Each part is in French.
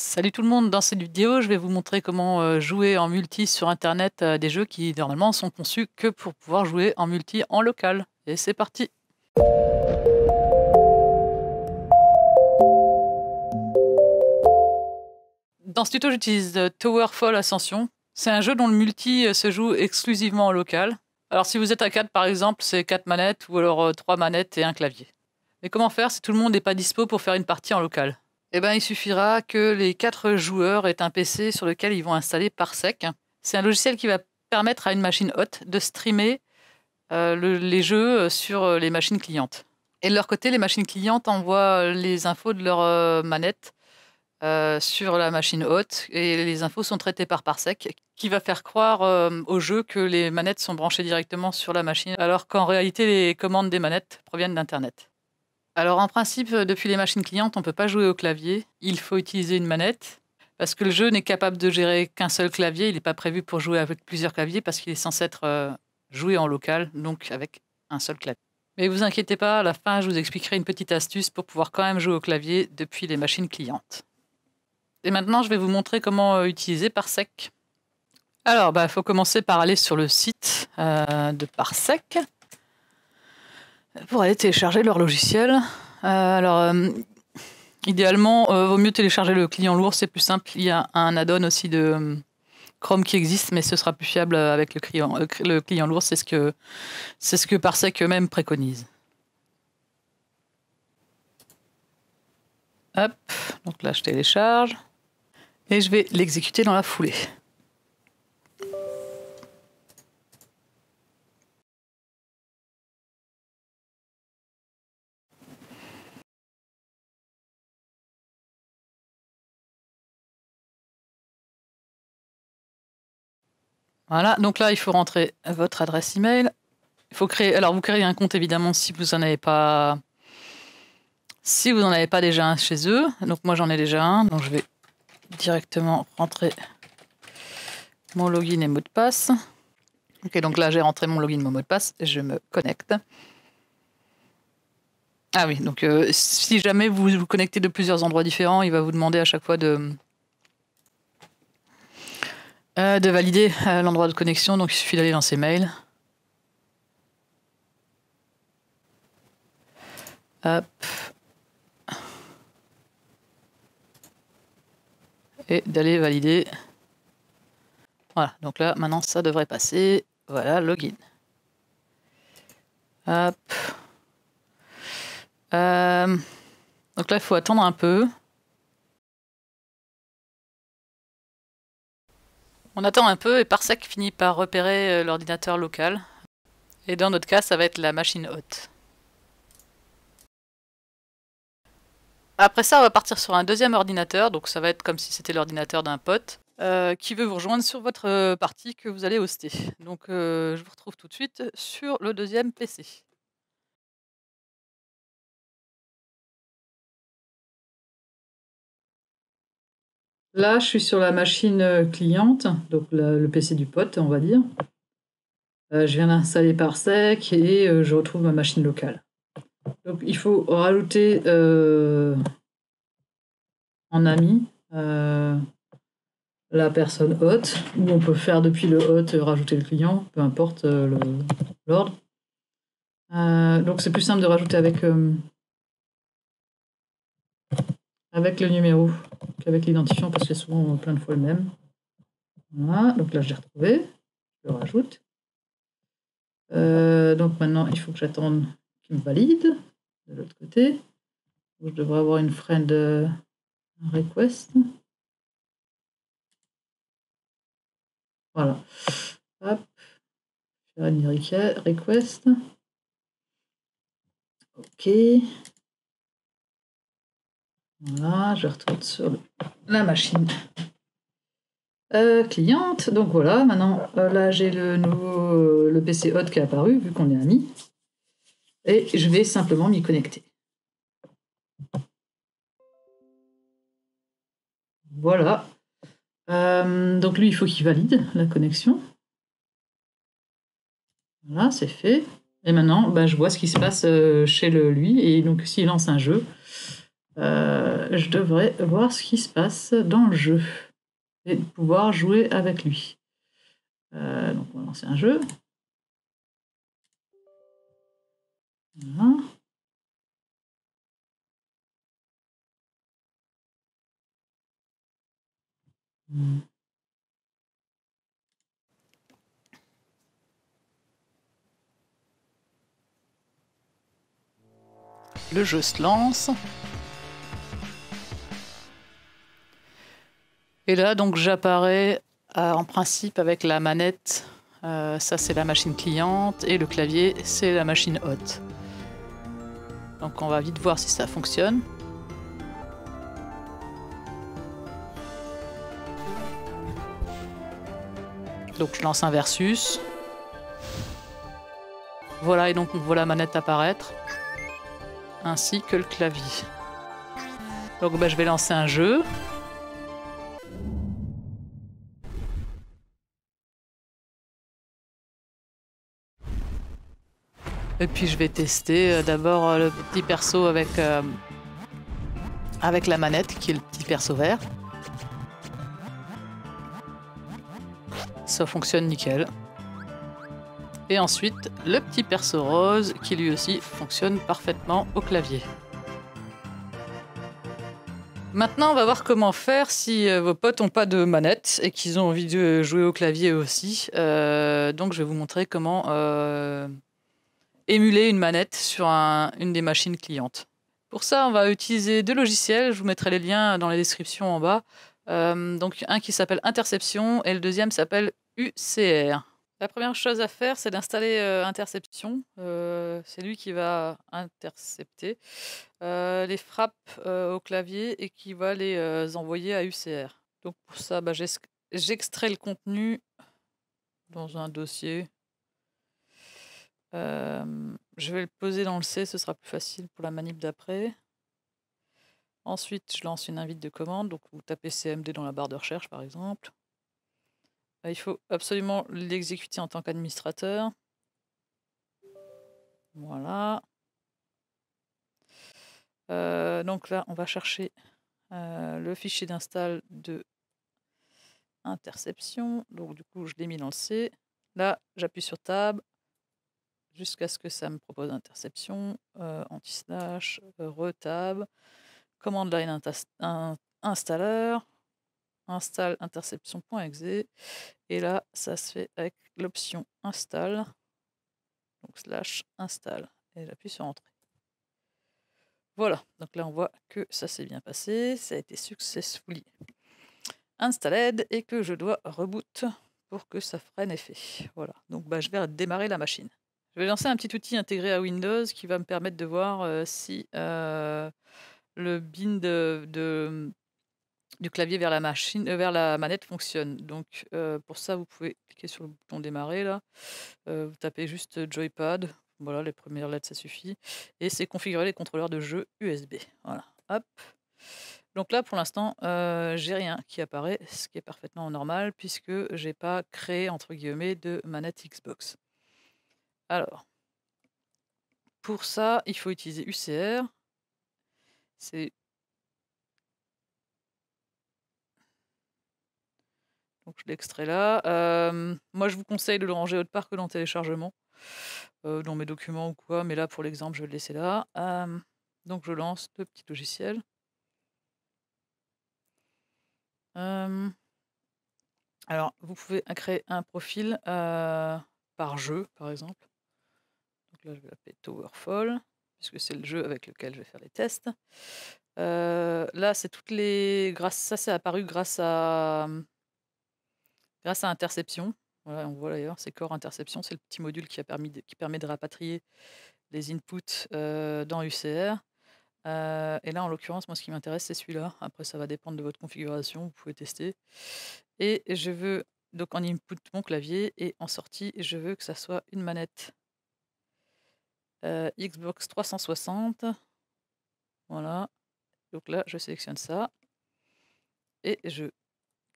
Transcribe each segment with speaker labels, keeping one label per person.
Speaker 1: Salut tout le monde, dans cette vidéo je vais vous montrer comment euh, jouer en multi sur internet euh, des jeux qui normalement sont conçus que pour pouvoir jouer en multi en local. Et c'est parti Dans ce tuto j'utilise euh, Towerfall Ascension. C'est un jeu dont le multi se joue exclusivement en local. Alors si vous êtes à 4 par exemple, c'est 4 manettes ou alors 3 manettes et un clavier. Mais comment faire si tout le monde n'est pas dispo pour faire une partie en local eh ben, il suffira que les quatre joueurs aient un PC sur lequel ils vont installer Parsec. C'est un logiciel qui va permettre à une machine hôte de streamer euh, les jeux euh, sur euh, les machines clientes. Et de leur côté, les machines clientes envoient les infos de leur manettes manette sur la machine hôte et les infos sont traitées par Parsec, qui va faire croire au jeu que les manettes sont branchées directement sur la machine, alors qu'en réalité les commandes des manettes proviennent d'Internet. Alors en principe, euh, depuis les machines clientes, on ne peut pas jouer au clavier. Il faut utiliser une manette. Parce que le jeu n'est capable de gérer qu'un seul clavier. Il n'est pas prévu pour jouer avec plusieurs claviers parce qu'il est censé être euh, joué en local, donc avec un seul clavier. Mais vous inquiétez pas, à la fin, je vous expliquerai une petite astuce pour pouvoir quand même jouer au clavier depuis les machines clientes. Et maintenant, je vais vous montrer comment euh, utiliser Parsec. Alors, il bah, faut commencer par aller sur le site de Parsec. Pour aller télécharger leur logiciel. Euh, alors, euh, idéalement, il euh, vaut mieux télécharger le client lourd, c'est plus simple. Il y a un add-on aussi de Chrome qui existe, mais ce sera plus fiable avec le client, le client lourd. C'est ce que, c'est ce que Parsec eux-mêmes préconisent. Hop, donc là je télécharge et je vais l'exécuter dans la foulée. Voilà, donc là, il faut rentrer votre adresse email. Il faut créer. Alors, vous créez un compte évidemment si vous n'en avez pas. Si vous n'en avez pas déjà un chez eux. Donc, moi, j'en ai déjà un. Donc, je vais directement rentrer mon login et mot de passe. Ok, donc là, j'ai rentré mon login, et mon mot de passe. Et je me connecte. Ah oui, donc euh, si jamais vous vous connectez de plusieurs endroits différents, il va vous demander à chaque fois de, euh, de valider euh, l'endroit de connexion, donc il suffit d'aller dans ses mails. Et d'aller valider. Voilà, donc là, maintenant, ça devrait passer. Voilà, login. Euh, donc là, il faut attendre un peu. On attend un peu et Parsec finit par repérer euh, l'ordinateur local. Et dans notre cas, ça va être la machine hôte. Après ça, on va partir sur un deuxième ordinateur, donc ça va être comme si c'était l'ordinateur d'un pote, euh, qui veut vous rejoindre sur votre euh, partie que vous allez hoster. Donc je vous retrouve tout de suite sur le deuxième PC. Là, je suis sur la machine euh, cliente, donc le PC du pote, on va dire. Euh, je viens d'installer Parsec et euh, je retrouve ma machine locale. Donc, il faut rajouter en ami la personne hôte, ou on peut faire depuis le hôte rajouter le client, peu importe l'ordre. donc, c'est plus simple de rajouter avec avec le numéro avec l'identifiant parce que souvent plein de fois le même. Voilà, donc là je l'ai retrouvé, je le rajoute. Euh, donc maintenant il faut que j'attende qu'il me valide de l'autre côté. je devrais avoir une friend euh, request. Voilà. Hop. Faire request. Ok. Voilà, je retourne sur la machine. Euh, cliente, donc voilà, maintenant euh, là j'ai le nouveau euh, PC Hot qui est apparu vu qu'on est amis. Et je vais simplement m'y connecter. Voilà. donc lui, il faut qu'il valide la connexion. Voilà, c'est fait. Et maintenant, bah, je vois ce qui se passe chez lui. Et donc s'il lance un jeu, euh, je devrais voir ce qui se passe dans le jeu et pouvoir jouer avec lui. Euh, donc on va lancer un jeu. Le jeu se lance. Et là, donc, j'apparais euh, en principe avec la manette. Euh, ça, c'est la machine cliente. Et le clavier, c'est la machine haute. Donc, on va vite voir si ça fonctionne. Donc, je lance un versus. Voilà, et donc on voit la manette apparaître, ainsi que le clavier. Donc bah, je vais lancer un jeu. Et puis je vais tester euh, d'abord euh, le petit perso avec, euh, avec la manette, qui est le petit perso vert. Ça fonctionne nickel. Et ensuite, le petit perso rose, qui lui aussi fonctionne parfaitement au clavier. Maintenant, on va voir comment faire si vos potes n'ont pas de manette et qu'ils ont envie de jouer au clavier aussi. donc, je vais vous montrer comment émuler une manette sur une des machines clientes. Pour ça, on va utiliser deux logiciels. Je vous mettrai les liens dans la description en bas. Euh, donc un qui s'appelle Interception et le deuxième s'appelle UCR. La première chose à faire, c'est d'installer euh, Interception. Euh, c'est lui qui va intercepter les frappes au clavier et qui va les envoyer à UCR. Donc pour ça, bah, j'extrais le contenu dans un dossier euh, je vais le poser dans le C, ce sera plus facile pour la manip d'après. Ensuite, je lance une invite de commande. Donc, vous tapez CMD dans la barre de recherche, par exemple. Euh, il faut absolument l'exécuter en tant qu'administrateur. Voilà. Euh, donc là, on va chercher le fichier d'install de interception. Donc du coup, je l'ai mis dans le C. Là, j'appuie sur Tab, jusqu'à ce que ça me propose interception, euh, anti-slash, euh, retab, command line installeur, installer, install interception.exe. Et là, ça se fait avec l'option install, donc slash install. Et j'appuie sur entrée. Voilà, donc là on voit que ça s'est bien passé, ça a été successfully installed et que je dois reboot pour que ça freine effet. Voilà, donc bah, je vais redémarrer la machine. Je vais lancer un petit outil intégré à Windows qui va me permettre de voir euh, si euh, le bin du clavier vers la machine, euh, vers la manette fonctionne. Donc pour ça, vous pouvez cliquer sur le bouton démarrer là. vous tapez juste joypad. Voilà, les premières lettres, ça suffit. Et c'est configurer les contrôleurs de jeu USB. Voilà, hop. Donc là, pour l'instant, j'ai rien qui apparaît, ce qui est parfaitement normal puisque j'ai pas créé entre guillemets de manette Xbox. Alors, pour ça, il faut utiliser UCR. C'est Donc je l'extrais là. moi, je vous conseille de le ranger autre part que dans le téléchargement, euh, dans mes documents ou quoi. Mais là, pour l'exemple, je vais le laisser là. donc je lance le petit logiciel. alors, vous pouvez créer un profil euh, par jeu, par exemple là, je vais l'appeler Towerfall, puisque c'est le jeu avec lequel je vais faire les tests. Euh, là, c'est toutes les. Grâce... Ça, c'est apparu grâce à. Grâce à Interception. Voilà, on voit d'ailleurs, c'est Core Interception, c'est le petit module qui, a permis qui permet de rapatrier les inputs euh, dans UCR. Euh, et là, en l'occurrence, moi, ce qui m'intéresse, c'est celui-là. Après, ça va dépendre de votre configuration, vous pouvez tester. Et je veux, donc en input, mon clavier, et en sortie, je veux que ça soit une manette. Euh, Xbox 360. Voilà. Donc là, je sélectionne ça. Et je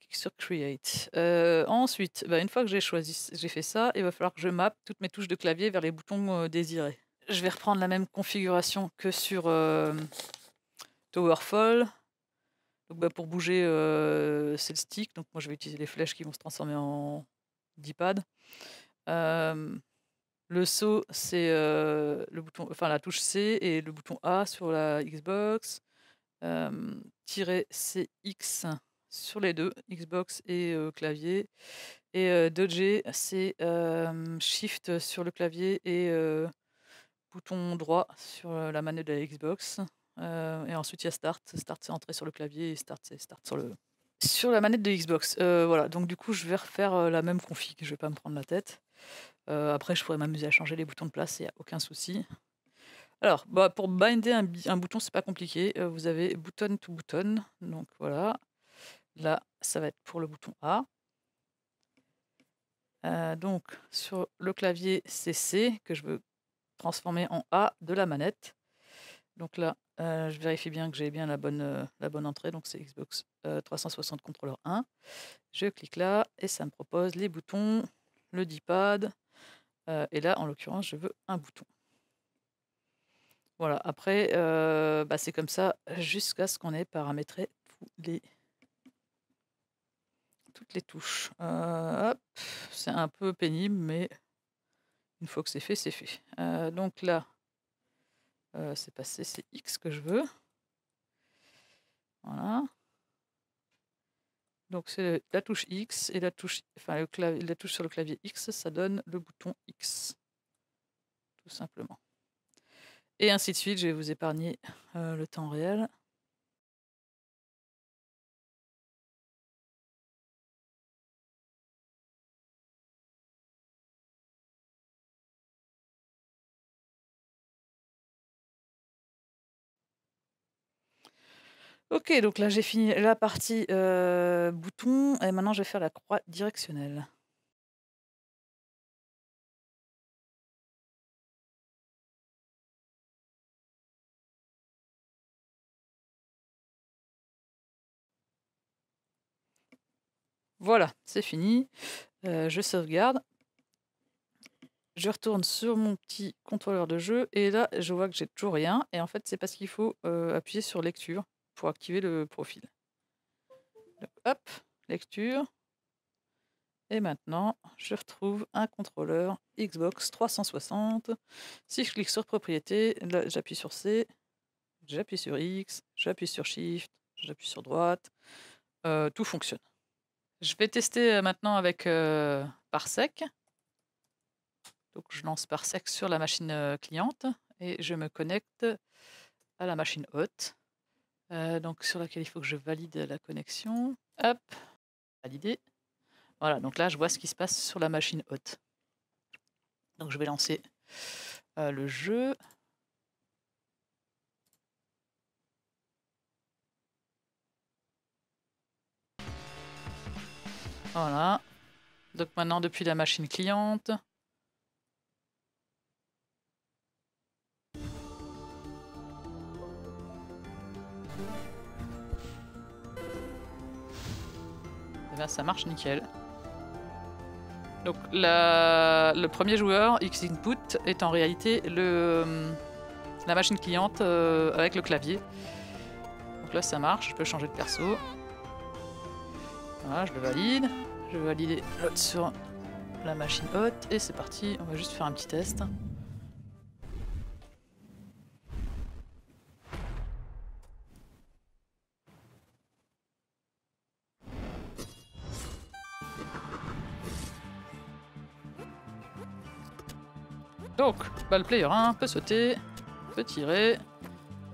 Speaker 1: clique sur Create. Euh, ensuite, bah, une fois que j'ai choisi, j'ai fait ça, il va falloir que je mappe toutes mes touches de clavier vers les boutons euh, désirés. Je vais reprendre la même configuration que sur Towerfall. Donc, bah, pour bouger, c'est le stick. Donc moi, je vais utiliser les flèches qui vont se transformer en D-pad. Le saut, c'est euh, enfin la touche C et le bouton A sur la Xbox. Tirer, euh, tirer X sur les deux, Xbox et euh, clavier. Et dodger, c'est Shift sur le clavier et bouton droit sur la manette de la Xbox. et ensuite, il y a Start. Start, c'est entrer sur le clavier et Start, c'est Start sur le sur la manette de Xbox. voilà, donc du coup, je vais refaire la même config, je ne vais pas me prendre la tête. Euh, après, je pourrais m'amuser à changer les boutons de place, il n'y a aucun souci. Alors, bah, pour binder un, un bouton, c'est pas compliqué. Euh, vous avez button to button. Donc voilà. Là, ça va être pour le bouton A. Euh, donc, sur le clavier CC, que je veux transformer en A de la manette. Donc là, je vérifie bien que j'ai bien la bonne, la bonne entrée, donc c'est Xbox 360 Controller 1. Je clique là et ça me propose les boutons le D-pad. Euh, et là, en l'occurrence, je veux un bouton. Voilà, après, euh, bah, c'est comme ça jusqu'à ce qu'on ait paramétré les... toutes les touches. Euh, c'est un peu pénible, mais une fois que c'est fait, c'est fait. donc là, c'est passé, c'est X que je veux. Voilà. Donc c'est la touche X et la touche, la touche sur le clavier X, ça donne le bouton X, tout simplement. Et ainsi de suite, je vais vous épargner euh, le temps réel. Ok, donc là j'ai fini la partie euh, bouton et maintenant je vais faire la croix directionnelle. Voilà, c'est fini. Euh, je sauvegarde. Je retourne sur mon petit contrôleur de jeu et là je vois que j'ai toujours rien. Et en fait c'est parce qu'il faut euh, appuyer sur lecture pour activer le profil. hop, lecture. Et maintenant, je retrouve un contrôleur Xbox 360. Si je clique sur propriété, j'appuie sur C, j'appuie sur X, j'appuie sur Shift, j'appuie sur droite. Euh, tout fonctionne. Je vais tester euh, maintenant avec euh, Parsec. Donc je lance Parsec sur la machine cliente et je me connecte à la machine hôte. Euh, donc sur laquelle il faut que je valide la connexion. Hop, validé. Voilà, donc là, je vois ce qui se passe sur la machine haute. Donc je vais lancer euh, le jeu. Voilà. Donc maintenant, depuis la machine cliente, ça marche nickel. Donc le premier joueur, X-Input, est en réalité le, euh, la machine cliente euh, avec le clavier. Donc là ça marche, je peux changer de perso. Voilà, je le valide. Je vais valider sur la machine haute et c'est parti, on va juste faire un petit test. le player 1 peut sauter, peut tirer,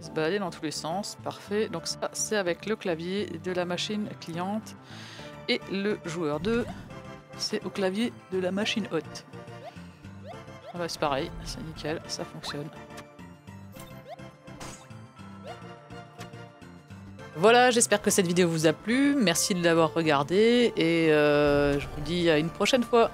Speaker 1: se balader dans tous les sens. Parfait. Donc ça, c'est avec le clavier de la machine cliente. Et le joueur 2, c'est au clavier de la machine haute. Ah bah, c'est pareil, c'est nickel, ça fonctionne. Voilà, j'espère que cette vidéo vous a plu. Merci de l'avoir regardé et euh, je vous dis à une prochaine fois.